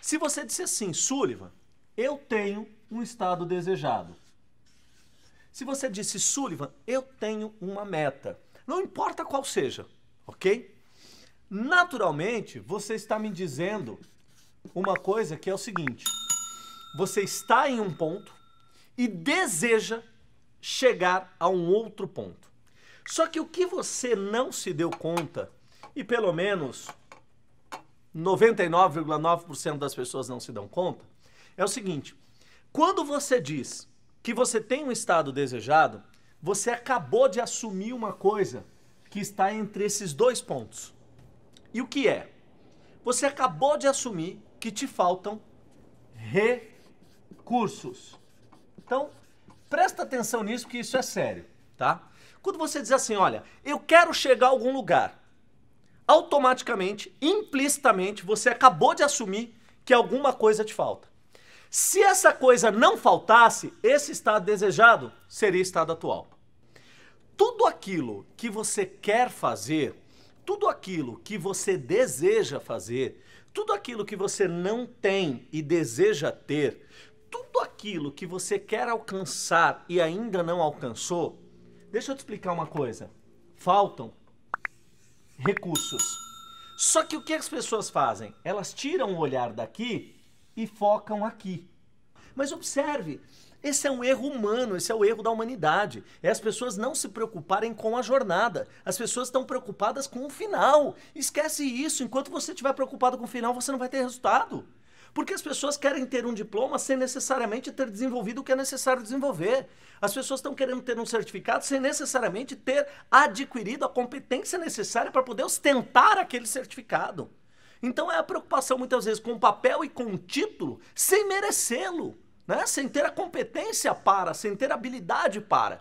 Se você disse assim, Sullivan, eu tenho um estado desejado. Se você disse, Sullivan, eu tenho uma meta. Não importa qual seja, ok? Naturalmente, você está me dizendo uma coisa que é o seguinte: você está em um ponto e deseja chegar a um outro ponto. Só que o que você não se deu conta, e pelo menos 99,9% das pessoas não se dão conta, é o seguinte: quando você diz que você tem um estado desejado, você acabou de assumir uma coisa que está entre esses dois pontos. E o que é? Você acabou de assumir que te faltam recursos. Então, presta atenção nisso, que isso é sério, tá? Quando você diz assim, olha, eu quero chegar a algum lugar, automaticamente, implicitamente, você acabou de assumir que alguma coisa te falta. Se essa coisa não faltasse, esse estado desejado seria estado atual. Tudo aquilo que você quer fazer, tudo aquilo que você deseja fazer, tudo aquilo que você não tem e deseja ter, tudo aquilo que você quer alcançar e ainda não alcançou, deixa eu te explicar uma coisa. Faltam recursos. Só que o que as pessoas fazem? Elas tiram o olhar daqui e focam aqui. Mas observe, esse é um erro humano, esse é o erro da humanidade. É as pessoas não se preocuparem com a jornada. As pessoas estão preocupadas com o final. Esquece isso. Enquanto você estiver preocupado com o final, você não vai ter resultado. Porque as pessoas querem ter um diploma sem necessariamente ter desenvolvido o que é necessário desenvolver. As pessoas estão querendo ter um certificado sem necessariamente ter adquirido a competência necessária para poder ostentar aquele certificado. Então é a preocupação muitas vezes com o papel e com o título sem merecê-lo. Né? Sem ter a competência para, sem ter a habilidade para.